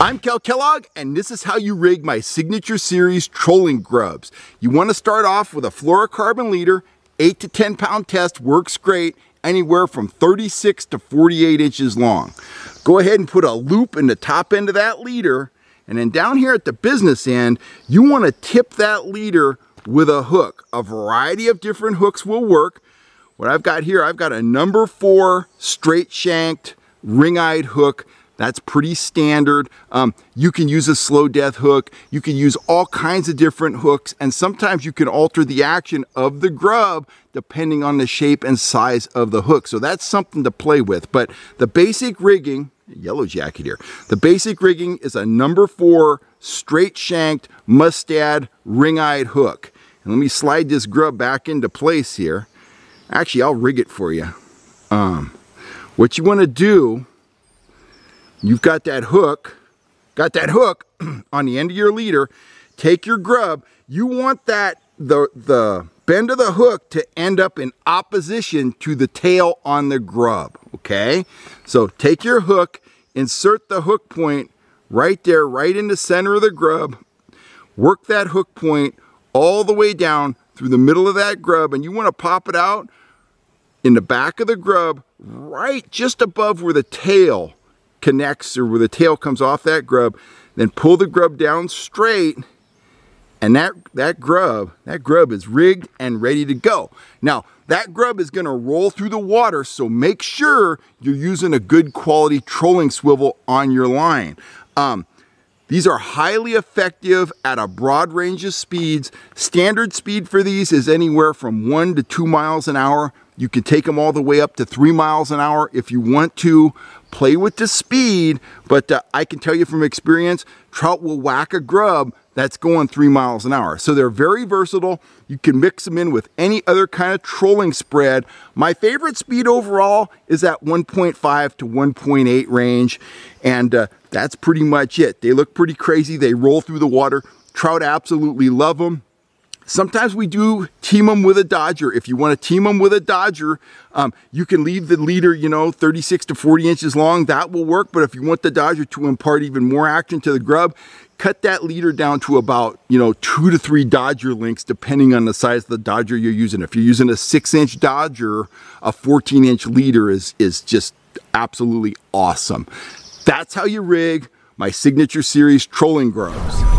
I'm Kel Kellogg, and this is how you rig my signature series trolling grubs. You want to start off with a fluorocarbon leader, 8 to 10 pound test works great, anywhere from 36 to 48 inches long. Go ahead and put a loop in the top end of that leader, and then down here at the business end, you want to tip that leader with a hook. A variety of different hooks will work. What I've got here, I've got a number four straight shanked ring-eyed hook that's pretty standard. Um, you can use a slow death hook. You can use all kinds of different hooks. And sometimes you can alter the action of the grub depending on the shape and size of the hook. So that's something to play with. But the basic rigging, yellow jacket here, the basic rigging is a number four straight shanked mustad ring-eyed hook. And let me slide this grub back into place here. Actually, I'll rig it for you. Um, what you want to do You've got that hook, got that hook on the end of your leader. Take your grub. You want that, the, the bend of the hook to end up in opposition to the tail on the grub, okay? So take your hook, insert the hook point right there, right in the center of the grub. Work that hook point all the way down through the middle of that grub and you wanna pop it out in the back of the grub, right just above where the tail connects or where the tail comes off that grub, then pull the grub down straight and that, that grub, that grub is rigged and ready to go. Now, that grub is gonna roll through the water, so make sure you're using a good quality trolling swivel on your line. Um, these are highly effective at a broad range of speeds. Standard speed for these is anywhere from one to two miles an hour, you can take them all the way up to three miles an hour if you want to. Play with the speed, but uh, I can tell you from experience, trout will whack a grub that's going three miles an hour. So they're very versatile. You can mix them in with any other kind of trolling spread. My favorite speed overall is that 1.5 to 1.8 range. And uh, that's pretty much it. They look pretty crazy. They roll through the water. Trout absolutely love them. Sometimes we do team them with a Dodger. If you want to team them with a Dodger, um, you can leave the leader, you know, 36 to 40 inches long. That will work. But if you want the Dodger to impart even more action to the grub, cut that leader down to about, you know, two to three Dodger links, depending on the size of the Dodger you're using. If you're using a six inch Dodger, a 14 inch leader is, is just absolutely awesome. That's how you rig my signature series trolling grubs.